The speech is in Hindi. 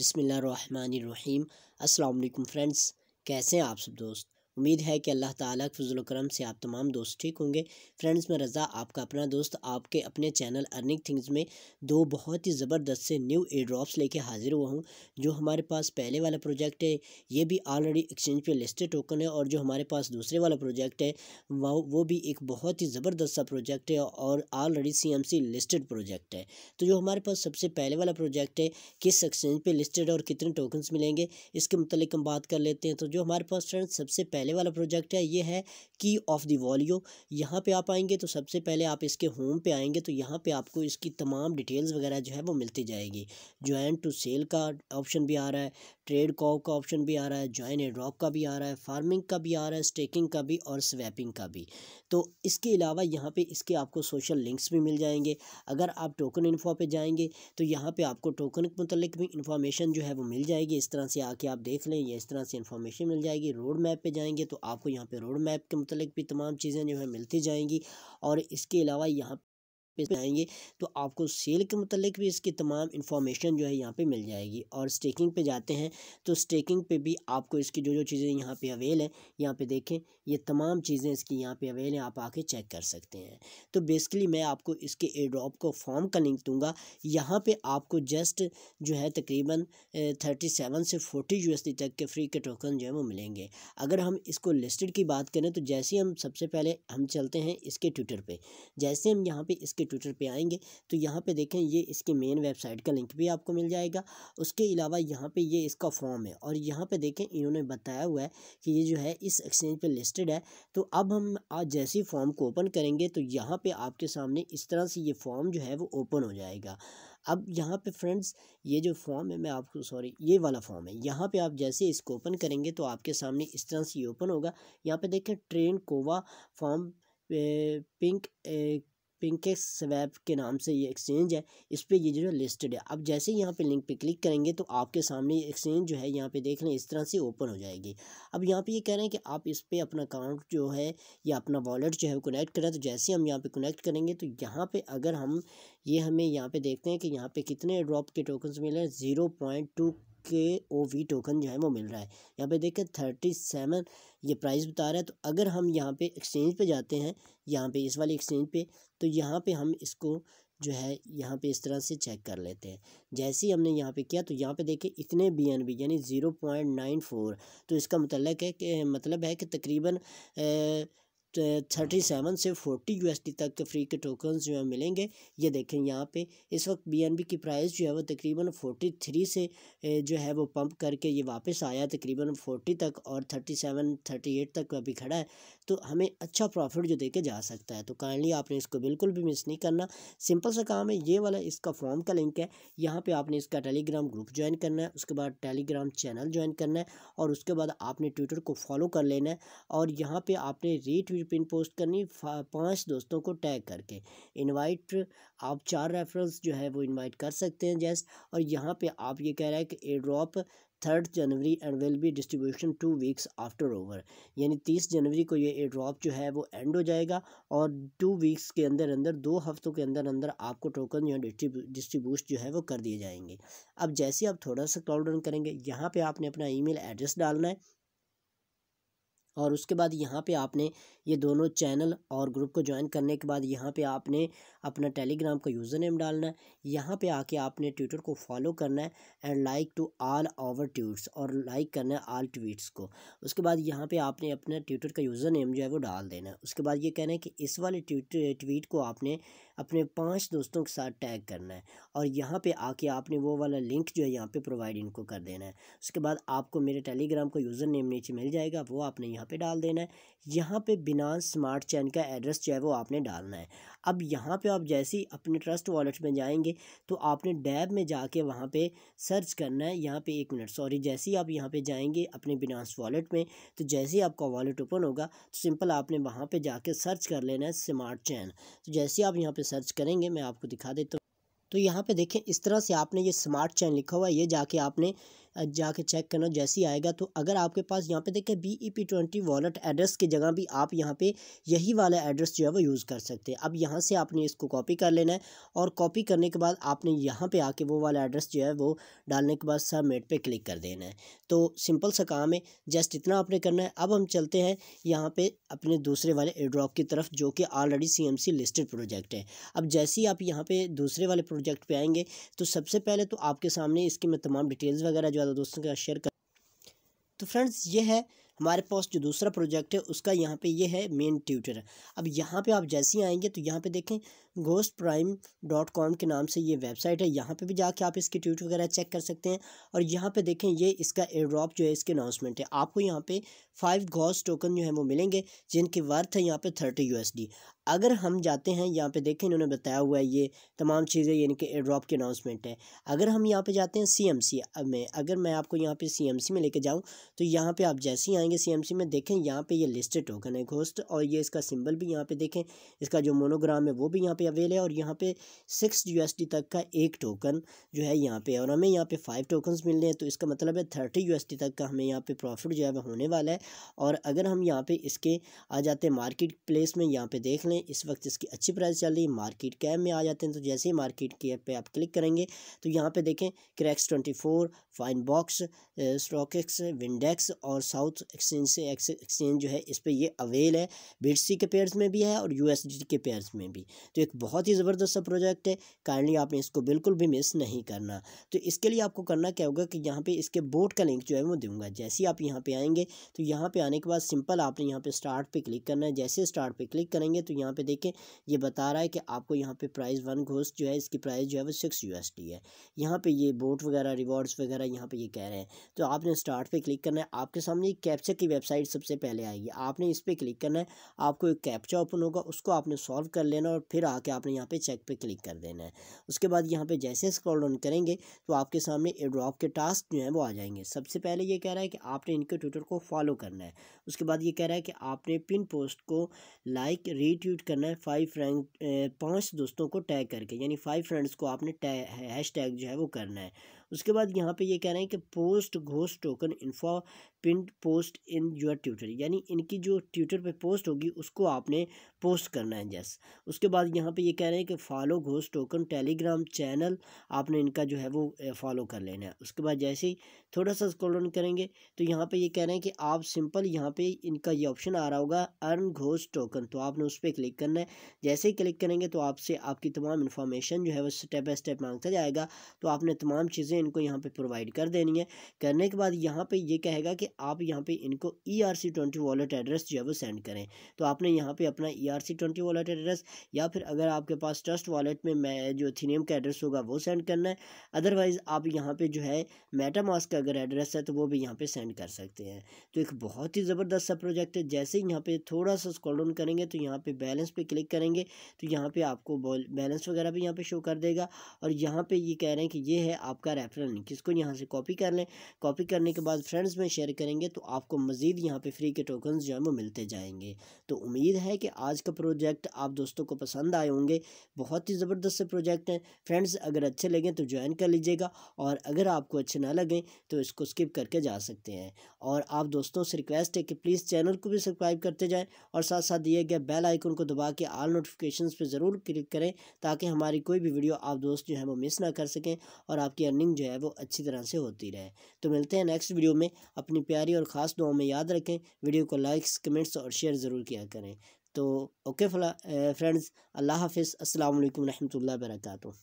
बिसमीम् अल्लाम फ्रेंड्स कैसे हैं आप सब दोस्त उम्मीद है कि अल्लाह ताला के फजल करम से आप तमाम दोस्त ठीक होंगे फ्रेंड्स मैं रज़ा आपका अपना दोस्त आपके अपने चैनल अर्निंग थिंग्स में दो बहुत ही ज़बरदस्त से न्यू ए ड्रॉप्स लेके हाज़िर हुआ हूँ जो हमारे पास पहले वाला प्रोजेक्ट है ये भी ऑलरेडी एक्सचेंज पे लिस्टेड टोकन है और जो हमारे पास दूसरे वाला प्रोजेक्ट है वो भी एक बहुत ही ज़बरदस्त सा प्रोजेक्ट है और ऑलरेडी सी लिस्टेड प्रोजेक्ट है तो जो हमारे पास सबसे पहले वाला प्रोजेक्ट है किस एक्सचेंज पर लिस्टेड और कितने टोकन्स मिलेंगे इसके मतलब हम बात कर लेते हैं तो जो हमारे पास फ्रेंड्स सबसे पहले पहले वाला प्रोजेक्ट है ये है की ऑफ द वॉल्यू यहाँ पे आप आएंगे तो सबसे पहले आप इसके होम पे आएंगे तो यहाँ पे आपको इसकी तमाम डिटेल्स वगैरह जो है वो मिलती जाएगी ज्वाइन टू सेल का ऑप्शन भी आ रहा है ट्रेड कॉ का ऑप्शन भी आ रहा है जॉइन एंड रॉक का भी आ रहा है फार्मिंग का भी आ रहा है स्टेकिंग का भी और स्वैपिंग का भी तो इसके अलावा यहाँ पे इसके आपको सोशल लिंक्स भी मिल जाएंगे अगर आप टोकन इन्फो पे जाएंगे तो यहाँ पे आपको टोकन के मतलब भी इन्फॉर्मेशन जो है वो मिल जाएगी इस तरह से आके आप देख लें या इस तरह से इन्फॉर्मेशन मिल जाएगी रोड मैप पर जाएंगे तो आपको यहाँ पर रोड मैप के मतलब भी तमाम चीज़ें जो है मिलती जाएंगी और इसके अलावा यहाँ पे आएंगे तो आपको सेल के मतलब भी इसकी तमाम इन्फॉर्मेशन जो है यहाँ पे मिल जाएगी और स्टेकिंग पे जाते हैं तो स्टेकिंग पे भी आपको इसकी जो जो चीज़ें यहाँ पे अवेल हैं यहाँ पे देखें ये तमाम चीज़ें इसकी यहाँ पे अवेल हैं आप आके चेक कर सकते हैं तो बेसिकली मैं आपको इसके ए ड्रॉप को फॉर्म का लिंक दूँगा यहाँ पर आपको जस्ट जो है तकरीबन थर्टी सेवन से फोर्टी यू तक के फ्री के टोकन जो है वो मिलेंगे अगर हम इसको लिस्टेड की बात करें तो जैसे हम सबसे पहले हम चलते हैं इसके ट्विटर पर जैसे हम यहाँ पर इसके ट्विटर पे आएंगे तो यहाँ पे देखें ये इसके मेन वेबसाइट का लिंक भी आपको मिल जाएगा उसके अलावा यहाँ पे ये इसका फॉर्म है और यहाँ पे देखें इन्होंने बताया हुआ है कि ये जो है इस एक्सचेंज पे लिस्टेड है तो अब हम आज जैसे फॉर्म को ओपन करेंगे तो यहाँ पर आपके सामने इस तरह से ये फॉर्म जो है वो ओपन हो जाएगा अब यहाँ पे फ्रेंड्स ये जो फॉर्म है मैं आपको सॉरी ये वाला फॉर्म है यहाँ पे आप जैसे इसको ओपन करेंगे तो आपके सामने इस तरह से ये ओपन होगा यहाँ पे देखें ट्रेन कोवा फॉर्म पिंक पिंकेक्स स्वैप के नाम से ये एक्सचेंज है इस पर ये जो है लिस्टेड है अब जैसे ही यहाँ पे लिंक पे क्लिक करेंगे तो आपके सामने एक्सचेंज जो है यहाँ पे देख लें इस तरह से ओपन हो जाएगी अब यहाँ पे ये कह रहे हैं कि आप इस पर अपना अकाउंट जो है या अपना वॉलेट जो है वो कनेक्ट करें तो जैसे हम यहाँ पर कनेक्ट करेंगे तो यहाँ पर अगर हम ये हमें यहाँ पर देखते हैं कि यहाँ पर कितने ड्रॉप के टोकन्स मिले हैं ज़ीरो पॉइंट टू के ओ वी टोकन जो है वो मिल रहा है यहाँ पे देखें थर्टी सेवन ये प्राइस बता रहा है तो अगर हम यहाँ पे एक्सचेंज पे जाते हैं यहाँ पे इस वाले एक्सचेंज पे तो यहाँ पे हम इसको जो है यहाँ पे इस तरह से चेक कर लेते हैं जैसे ही हमने यहाँ पे किया तो यहाँ पे देखें इतने बी एन बी यानी ज़ीरो पॉइंट नाइन फोर तो इसका मतलब है कि मतलब है कि तकरीबन ए, थर्टी सेवन से फोर्टी यू तक के फ्री के टोकन जो है मिलेंगे ये देखें यहाँ पे इस वक्त बीएनबी की प्राइस जो है वो तकरीबन फोर्टी थ्री से जो है वो पंप करके ये वापस आया तकरीबन फोर्टी तक और थर्टी सेवन थर्टी एट तक अभी खड़ा है तो हमें अच्छा प्रॉफिट जो देके जा सकता है तो काइंडली आपने इसको बिल्कुल भी मिस नहीं करना सिंपल सा काम है ये वाला इसका फॉर्म का लिंक है यहाँ पर आपने इसका टेलीग्राम ग्रुप ज्वाइन करना है उसके बाद टेलीग्राम चैनल ज्वाइन करना है और उसके बाद आपने ट्विटर को फॉलो कर लेना है और यहाँ पर आपने रीट्वीट भी पिन पोस्ट करनी पांच दोस्तों को टैग करके इनवाइट आप चार रेफरेंस जो है वो इनवाइट कर सकते हैं जैस और यहाँ पे आप ये कह रहा है कि airdrop third January end will be distribution two weeks after over यानी तीस जनवरी को ये एयर ड्रॉप जो है वो एंड हो जाएगा और टू वीक्स के अंदर अंदर दो हफ्तों के अंदर अंदर आपको टोकन जो है डिस्ट्रीब्यूट जो है वो कर दिए जाएंगे अब जैसे आप थोड़ा सा कॉल डाउन करेंगे यहाँ पर आपने अपना मेल एड्रेस डालना है और उसके बाद यहाँ पे आपने ये दोनों चैनल और ग्रुप को ज्वाइन करने के बाद यहाँ पे आपने अपना टेलीग्राम का यूज़र नेम डालना है यहाँ पे आके आपने ट्विटर को फॉलो करना है and like to all our tweets और लाइक करना है आल ट्वीट्स को उसके बाद यहाँ पे आपने अपना ट्विटर का यूज़र नेम जो है वो डाल देना है उसके बाद ये कहना है कि इस वाले ट्वीट को आपने अपने पाँच दोस्तों के साथ टैग करना है और यहाँ पे आके आपने वो वाला लिंक जो है यहाँ पे प्रोवाइड इनको कर देना है उसके बाद आपको मेरे टेलीग्राम का यूज़र नेम नीचे मिल जाएगा वो आपने यहाँ पे डाल देना है यहाँ पे बिना स्मार्ट चैन का एड्रेस जो है वो आपने डालना है अब यहाँ पे आप जैसे ही अपने ट्रस्ट वॉलेट में जाएंगे तो आपने डैब में जाके वहाँ पे सर्च करना है यहाँ पे एक मिनट सॉरी जैसे ही आप यहाँ पे जाएंगे अपने बिनास वॉलेट में तो जैसे ही आपका वॉलेट ओपन होगा तो सिंपल आपने वहाँ पे जाके सर्च कर लेना है स्मार्ट चैन तो जैसे ही आप यहाँ पर सर्च करेंगे मैं आपको दिखा देता हूँ तो यहाँ पर देखें इस तरह से आपने ये स्मार्ट चैन लिखा हुआ है ये जाके आपने जाके चेक करना जैसे ही आएगा तो अगर आपके पास यहाँ पे देखें B E P twenty wallet address की जगह भी आप यहाँ पे यही वाला एड्रेस जो है वो यूज़ कर सकते हैं अब यहाँ से आपने इसको कॉपी कर लेना है और कॉपी करने के बाद आपने यहाँ पे आके वो वाला एड्रेस जो है वो डालने के बाद सबमिट पे क्लिक कर देना है तो सिंपल सा काम है जस्ट इतना आपने करना है अब हम चलते हैं यहाँ पे अपने दूसरे वाले एड्रॉप की तरफ जो कि ऑलरेडी सी लिस्टेड प्रोजेक्ट है अब जैसे ही आप यहाँ पर दूसरे वाले प्रोजेक्ट पर आएंगे तो सबसे पहले तो आपके सामने इसकी मैं तमाम डिटेल्स वगैरह ज़्यादा दोस्तों के साथ शेयर करें तो फ्रेंड्स ये है हमारे पास जो दूसरा प्रोजेक्ट है उसका यहाँ पे ये है मेन ट्यूटर अब यहाँ पे आप जैसे ही आएंगे तो यहाँ पे देखें घोस्ट प्राइम डॉट कॉम के नाम से ये वेबसाइट है यहाँ पे भी जाके आप इसके ट्यूट वगैरह चेक कर सकते हैं और यहाँ पे देखें ये इसका एयड्रॉप जो है इसके अनाउंसमेंट है आपको यहाँ पे फाइव घोस्ट टोकन जो है वो मिलेंगे जिनकी वर्थ है यहाँ पे थर्टी यू अगर हम जाते हैं यहाँ पे देखें इन्होंने बताया हुआ है ये तमाम चीज़ें यानी कि ड्रॉप के अनाउंसमेंट है अगर हम यहाँ पे जाते हैं सी में अगर मैं आपको यहाँ पे सी में लेके जाऊँ तो यहाँ पर आप जैसे ही जाएंगे सीएमसी में देखें यहाँ पे ये लिस्टेड टोकन है घोस्ट और ये इसका सिंबल भी यहाँ पे देखें इसका जो मोनोग्राम है वो भी यहाँ पे अवेल है और यहाँ पे सिक्स यूएसडी तक का एक टोकन जो है यहाँ पे और हमें यहाँ पे फाइव टोकन मिल रहे हैं तो इसका मतलब है थर्टी यू तक का हमें यहाँ पर प्रॉफिट जो है वह होने वाला है और अगर हम यहाँ पर इसके आ जाते हैं मार्केट प्लेस में यहाँ पर देख लें इस वक्त इसकी अच्छी प्राइस चल रही है मार्केट कैब में आ जाते हैं तो जैसे ही मार्केट कैब पे आप क्लिक करेंगे तो यहाँ पर देखें क्रैक्स ट्वेंटी फोर फाइन बॉक्स स्टॉक एक्स विंडेक्स और साउथ एक्सचेंज से एक्सचेंज जो है इस पर ये अवेल है बी के पेयर्स में भी है और यू के पेयर्स में भी तो एक बहुत ही ज़बरदस्त सा प्रोजेक्ट है काइंडली आपने इसको बिल्कुल भी मिस नहीं करना तो इसके लिए आपको करना क्या होगा कि यहाँ पे इसके बोर्ड का लिंक जो है वो दूंगा जैसे ही आप यहाँ पे आएंगे तो यहाँ पे आने के बाद सिंपल आपने यहाँ पे स्टार्ट पे क्लिक करना है जैसे स्टार्ट पे क्लिक करेंगे तो यहाँ पे देखें ये बता रहा है कि आपको यहाँ पे प्राइस वन घोष जो है इसकी प्राइस जो है वो सिक्स यू है यहाँ पर ये बोट वगैरह रिवॉर्ड्स वगैरह यहाँ पर ये कह रहे हैं तो आपने स्टार्ट पर क्लिक करना है आपके सामने कैप्चर शिक्षक की वेबसाइट सबसे पहले आएगी आपने इस पर क्लिक करना है आपको एक कैप्चा ओपन होगा उसको आपने सॉल्व कर लेना और फिर आके आपने यहाँ पे चेक पे क्लिक कर देना है उसके बाद यहाँ पे जैसे स्क्रॉल डाउन करेंगे तो आपके सामने एड्रॉप के टास्क जो हैं वो आ जाएंगे सबसे पहले ये कह रहा है कि आपने इनके ट्विटर को फॉलो करना है उसके बाद ये कह रहा है कि आपने पिन पोस्ट को लाइक रीट्वीट करना है फाइव फ्रेंड पाँच दोस्तों को टैग करके यानी फाइव फ्रेंड्स को आपने टैग हैश टैग जो है वो करना है उसके बाद यहाँ पे ये यह कह रहे हैं कि post ghost token info pin post in your Twitter यानी इनकी जो ट्विटर पे पोस्ट होगी उसको आपने पोस्ट करना है जैस उसके बाद यहाँ पे ये यह कह रहे हैं कि follow ghost token Telegram channel आपने इनका जो है वो फॉलो कर लेना है उसके बाद जैसे ही थोड़ा सा स्क्रॉल करेंगे तो यहाँ पे ये यह कह रहे हैं कि आप सिंपल यहाँ पे इनका ये ऑप्शन आ रहा होगा अर्न घोस्ट टोकन तो आपने उस पर क्लिक करना है जैसे ही क्लिक करेंगे तो आपसे आपकी तमाम इन्फॉर्मेशन जो है वो स्टेप बाई स्टेप मांगता जाएगा तो आपने तमाम चीज़ें चीज़ें इनको यहाँ पे प्रोवाइड कर देनी है करने के बाद यहाँ पे ये कहेगा कि आप यहाँ पे इनको E R C twenty wallet address जो है वो सेंड करें तो आपने यहाँ पे अपना E R C twenty wallet address या फिर अगर आपके पास ट्रस्ट वॉलेट में मैं जो थीनेम का एड्रेस होगा वो सेंड करना है अदरवाइज़ आप यहाँ पर जो है मेटामास का अगर एड्रेस है तो वो भी यहाँ पर सेंड कर सकते हैं तो एक बहुत ही ज़बरदस्त सा प्रोजेक्ट है जैसे ही यहाँ पर थोड़ा सा स्कॉल डाउन करेंगे तो यहाँ पर बैलेंस पर क्लिक करेंगे तो यहाँ पर आपको बैलेंस वगैरह भी यहाँ पर शो कर देगा और यहाँ पर ये कह रहे हैं कि ये है आपका पैटर्न किसको यहाँ से कॉपी कर लें कॉपी करने के बाद फ्रेंड्स में शेयर करेंगे तो आपको मज़ीद यहाँ पे फ्री के टोकन जो है वो मिलते जाएंगे तो उम्मीद है कि आज का प्रोजेक्ट आप दोस्तों को पसंद आए होंगे बहुत ही ज़बरदस्त प्रोजेक्ट हैं फ्रेंड्स अगर अच्छे लगें तो ज्वाइन कर लीजिएगा और अगर आपको अच्छे ना लगें तो इसको स्किप करके जा सकते हैं और आप दोस्तों से रिक्वेस्ट है कि प्लीज़ चैनल को भी सब्सक्राइब करते जाएँ और साथ साथ दिए गए बेल आइकन को दबा के आल नोटिफिकेशन पर ज़रूर क्लिक करें ताकि हमारी कोई भी वीडियो आप दोस्त जो है वो मिस ना कर सकें और आपकी अर्निंग जो है वो अच्छी तरह से होती रहे तो मिलते हैं नेक्स्ट वीडियो में अपनी प्यारी और ख़ास दुआ में याद रखें वीडियो को लाइक्स कमेंट्स और शेयर ज़रूर किया करें तो ओके फ्रेंड्स अल्लाह हाफिज़ असल वरहमल वर्का